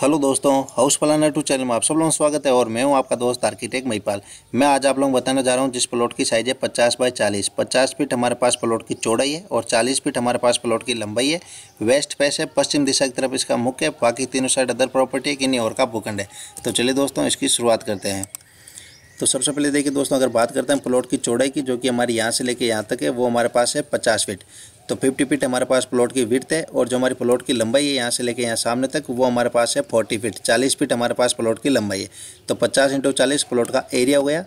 hello दोस्तों house planner to channel में आप सब लोगों का स्वागत है और मैं हूं आपका दोस्त आर्किटेक्ट महिपाल मैं आज आप लोगों को बताने जा रहा हूं जिस प्लॉट की साइज़ है पचास बाय चालीस पचास फीट हमारे पास प्लॉट की चौड़ाई है और चालीस फीट हमारे पास प्लॉट की लंबाई है वेस्ट फेस है पश्चिम दिशा की तरफ इसका मुख्य है बाकी तीनों साइड अदर प्रॉपर्टी है नहीं और का भूखंड है तो चलिए दोस्तों इसकी शुरुआत करते हैं तो सबसे पहले देखिए दोस्तों अगर बात करते हैं प्लॉट की चौड़ाई की जो कि हमारी यहाँ से लेके यहाँ तक है वो हमारे पास है पचास फीट तो फिफ्टी फीट हमारे पास प्लॉट की विर्थ है और जो हमारी प्लॉट की लंबाई है यहाँ से लेकर यहाँ सामने तक वो हमारे पास है फोर्टी फीट चालीस फीट हमारे पास प्लॉट की लंबाई है तो पचास इंटू चालीस प्लॉट का एरिया हो गया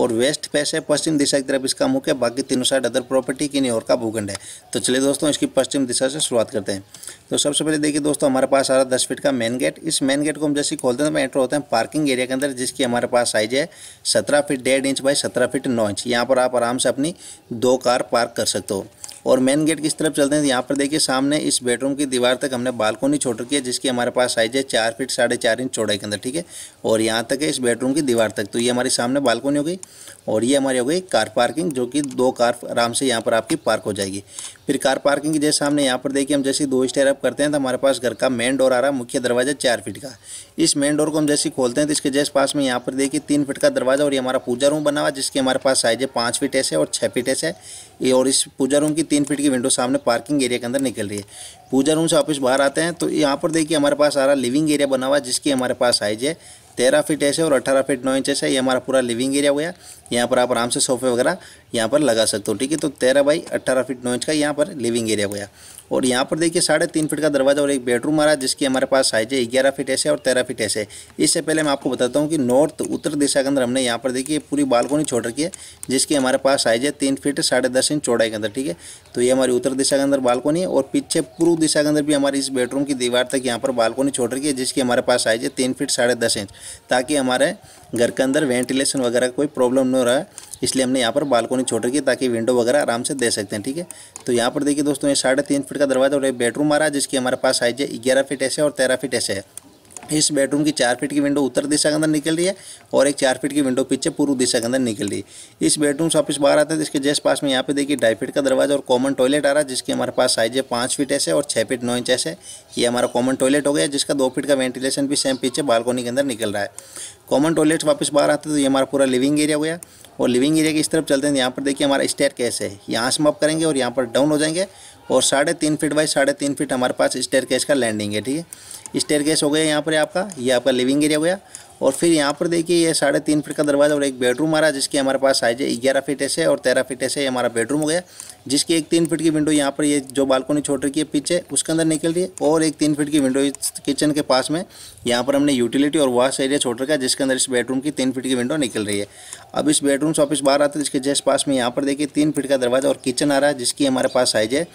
और वेस्ट पैस है पश्चिम दिशा की तरफ इसका मुख्य बाकी तीनों साइड अदर प्रॉपर्टी की और का भूखंड है तो चलिए दोस्तों इसकी पश्चिम दिशा से शुरुआत करते हैं तो सबसे पहले देखिए दोस्तों हमारे पास आ रहा है दस फीट का मेन गेट इस मेन गेट को हम जैसे खोलते हैं तो एंटर होते हैं पार्किंग एरिया के अंदर जिसकी हमारे पास साइज है सत्रह फीट डेढ़ इंच बाई सत्रह फीट नौ इंच यहाँ पर आप आराम से अपनी दो कार पार्क कर सकते हो और मेन गेट किस तरफ चलते हैं यहाँ पर देखिए सामने इस बेडरूम की दीवार तक हमने बालकोनी छोड़ रखी है जिसकी हमारे पास साइज है चार फीट साढ़े चार इंच चौड़ाई के अंदर ठीक है और यहाँ तक है इस बेडरूम की दीवार तक तो ये हमारे सामने बालकोनी हो गई और ये हमारी हो गई कार पार्किंग जो कि दो कार आराम से यहाँ पर आपकी पार्क हो जाएगी फिर कार पार्किंग के जैसे सामने यहाँ पर देखिए हम जैसे दो स्टेयर अप करते हैं तो हमारे पास घर का मेन डोर आ रहा है मुख्य दरवाजा चार फीट का इस मेन डोर को हम जैसे खोलते हैं तो इसके जैसे पास में यहाँ पर देखिए तीन फीट का दरवाजा और ये हमारा पूजा रूम बना हुआ जिसके हमारे पास साइज है पाँच फीट ऐसे और छः फीट ऐसे ये और इस पूजा रूम की तीन फीट की विंडो सामने पार्किंग एरिया के अंदर निकल रही है पूजा रूम से वापस बाहर आते हैं तो यहाँ पर देखिए हमारे पास सारा लिविंग एरिया बना हुआ है जिसकी हमारे पास साइज है तेरह फीट ऐसे और अठारह फीट नौ इंच ऐसे ये हमारा पूरा लिविंग एरिया हुआ यहाँ पर आप आराम से सोफे वगैरह यहाँ पर लगा सकते हो ठीक है तो तेरह बाई अट्ठारह फीट नौ इंच का यहाँ पर लिविंग एरिया हो गया और यहाँ पर देखिए साढ़े तीन फीट का दरवाज़ा और एक बेडरूम आ रहा है जिसकी हमारे पास साइज है ग्यारह फीट ऐसे और तेरह फीट ऐसे इससे पहले मैं आपको बताता हूँ कि नॉर्थ उत्तर दिशा के अंदर हमने यहाँ पर देखिए पूरी बालकोनी छोड़ रखी है जिसकी हमारे पास साइज है तीन फीट साढ़े दस इंच चौड़ाई के अंदर ठीक है तो ये हमारी उत्तर दिशा के अंदर बालकोनी है और पीछे पूर्व दिशा के अंदर भी हमारी इस बेडरूम की दीवार तक यहाँ पर बालकोनी छोड़ रखी है जिसकी हमारे पास साइज है तीन फीट साढ़े दस इंच ताकि हमारे घर के अंदर वेंटिलेशन वगैरह कोई प्रॉब्लम न हो रहा है इसलिए हमने यहाँ पर बालकोनी छोड़ रखी है ताकि विंडो वगैरह आराम से दे सकते हैं ठीक है तो यहाँ पर देखिए दोस्तों ये साढ़े तीन फीट का दरवाज़ा और एक बेडरूम आ रहा है जिसकी हमारे पास साइज है ग्यारह फीट ऐसे और तेरह फीट ऐसे है इस बेडरूम की चार फीट की विंडो उत्तर दिशा के अंदर निकल रही है और एक चार फीट की विंडो पीछे पूर्व दिशा के अंदर निकल रही है इस बेडरूम से ऑफिस बाहर आता है जिसके इसके जस्ट पास में यहाँ पे देखिए ढाई फीट का दरवाजा और कॉमन टॉयलेट आ रहा है जिसके हमारे पास साइज है पाँच फीट ऐसे और छः फीट नौ इंच ऐसे ये हमारा कॉमन टॉयलेट हो गया जिसका दो फीट का वेंटिलेशन भी सेम पीछे बालकोनी के अंदर निकल रहा है कॉमन टॉयलेट वापस बाहर आते तो ये हमारा पूरा लिविंग एरिया हो गया और लिविंग एरिया की इस तरफ चलते हैं तो यहाँ पर देखिए हमारा स्टेयर कैसे है यहाँ से करेंगे और यहाँ पर डाउन हो जाएंगे और साढ़े तीन फीट बाई साढ़े तीन फीट हमारे पास स्टेयर केस का लैंडिंग है ठीक है स्टेयर हो गया यहाँ पर आपका ये आपका लिविंग एरिया हो गया और फिर यहाँ पर देखिए ये साढ़े तीन फीट का दरवाज़ा और एक बेडरूम आ रहा है जिसकी हमारे पास साइज है ग्यारह फिट ऐसे और तेरह फिट ऐसे हमारा बेडरूम हो गया जिसकी एक तीन फीट की विंडो यहाँ पर ये जो बालकोनी छोड़ रखी है पीछे उसके अंदर निकल रही है और एक तीन फीट की विंडो किचन के पास में यहाँ पर हमने यूटिलिटी और वॉश एरिया छोड़ रखा है जिसके अंदर इस बेडरूम की तीन फिट की विंडो निकल रही है अब इस बेडरूम से ऑफिस बाहर आते हैं जिसके जस्ट पास में यहाँ पर देखिए तीन फिट का दरवाज़ा और किचन आ रहा है जिसकी हमारे पास साइज है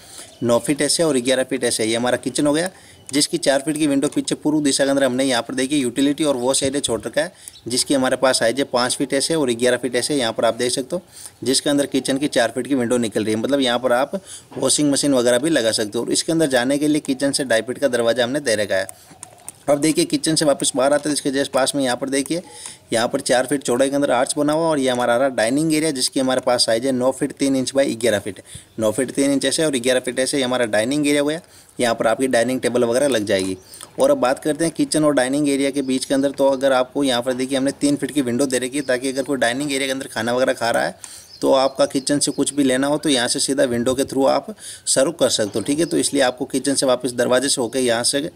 नौ फिट ऐसे और ग्यारह फिट ऐसे ये हमारा किचन हो गया जिसकी चार फीट की विंडो पीछे पूर्व दिशा के अंदर हमने यहाँ पर देखिए यूटिलिटी और वॉश एरिया छोड़ रखा है जिसकी हमारे पास साइज है पाँच फीट ऐसे और ग्यारह फीट ऐसे यहाँ पर आप देख सकते हो जिसके अंदर किचन की चार फीट की विंडो निकल रही है मतलब यहाँ पर आप वॉशिंग मशीन वगैरह भी लगा सकते हो और इसके अंदर जाने के लिए किचन से ढाई फीट का दरवाज़ा हमने दे रखा है अब देखिए किचन से वापस बाहर आते हैं इसके जैसे पास में यहाँ पर देखिए यहाँ पर चार फीट चौड़ाई के अंदर आर्च बना हुआ और ये हमारा रहा डाइनिंग एरिया जिसकी हमारे पास साइज है नौ फीट तीन इंच बाई ग्यारह फीट नौ फीट तीन इंच ऐसे और ग्यारह फीट ऐसे हमारा डाइनिंग एरिया हुआ यहाँ पर आपकी डाइनिंग टेबल वगैरह लग जाएगी और अब बात करते हैं किचन और डाइनिंग एरिया के बीच के अंदर तो अगर आपको यहाँ पर देखिए हमने तीन फीट की विंडो दे रखी है ताकि अगर कोई डाइनिंग एरिया के अंदर खाना वगैरह खा रहा है तो आपका किचन से कुछ भी लेना हो तो यहाँ से सीधा विंडो के थ्रू आप सर्व कर सकते हो ठीक है तो इसलिए आपको किचन से वापस दरवाजे से होकर यहाँ से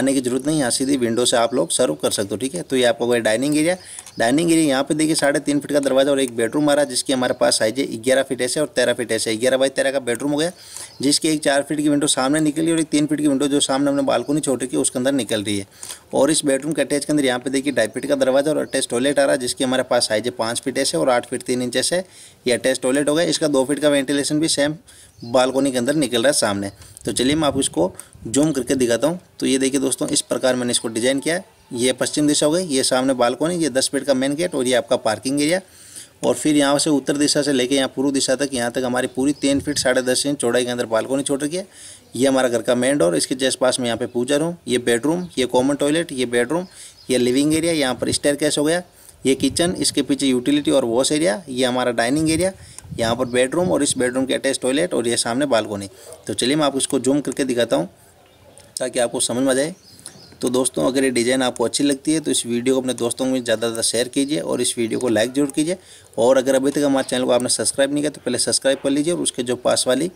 आने की जरूरत नहीं यहाँ सीधी विंडो से आप लोग सर्व कर सकते हो ठीक है तो ये आपका डाइनिंग एरिया डाइनिंग एरिया यहाँ पे देखिए साढ़े तीन फीट का दरवाजा और एक बेडरूम आ रहा है जिसकी हमारे पास साइज है ग्यारह फीट ऐसे और तेरह फीट ऐसे ग्यारह बाई तेरह का बेडरूम हो गया जिसकी एक चार फीट की विंडो सामने निकली और एक तीन फीट की विंडो जो सामने हमने बालकनी छोटी की उसके अंदर निकल रही है और इस बेडरूम के अटैच के अंदर यहाँ पे देखिए ढाई फीट का दरवाजा और अटैच टॉयलेट आ रहा है जिसकी हमारे पास साइज है पाँच फीट ऐसे और आठ फीट तीन इंच ऐसे ये अटैच टॉयलेट हो गया इसका दो फीट का वेंटिलेशन भी सेम बालकोनी के अंदर निकल रहा है सामने तो चलिए मैं आप इसको जूम करके दिखाता हूँ तो ये देखिए दोस्तों इस प्रकार मैंने इसको डिज़ाइन किया ये पश्चिम दिशा हो गई ये सामने बालकोनी ये दस फीट का मेन गेट और ये आपका पार्किंग एरिया और फिर यहाँ से उत्तर दिशा से लेके यहाँ पूर्व दिशा तक यहाँ तक हमारी पूरी तीन फीट साढ़े दस इंच चौड़ाई के अंदर बालकोनी छोड़ रखी है ये हमारा घर का मेन डोर इसके जस्ट पास में यहाँ पे पूजा रूम ये बेडरूम ये कॉमन टॉयलेट ये बेडरूम ये लिविंग एरिया यहाँ पर स्टेयर कैश हो गया ये किचन इसके पीछे यूटिलिटी और वॉश एरिया ये हमारा डाइनिंग एरिया यहाँ पर बेडरूम और इस बेडरूम के अटैच टॉयलेट और ये सामने बालकोनी तो चलिए मैं आपको इसको जूम करके दिखाता हूँ ताकि आपको समझ में आ जाए तो दोस्तों अगर ये डिज़ाइन आपको अच्छी लगती है तो इस वीडियो को अपने दोस्तों में ज़्यादा ज़्यादा शेयर कीजिए और इस वीडियो को लाइक जरूर कीजिए और अगर अभी तक हमारे चैनल को आपने सब्सक्राइब नहीं किया तो पहले सब्सक्राइब कर लीजिए और उसके जो पास वाली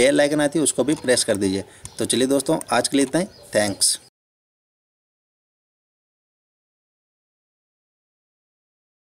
बेल आइकन आती है उसको भी प्रेस कर दीजिए तो चलिए दोस्तों आज के लिए इतना ही थैंक्स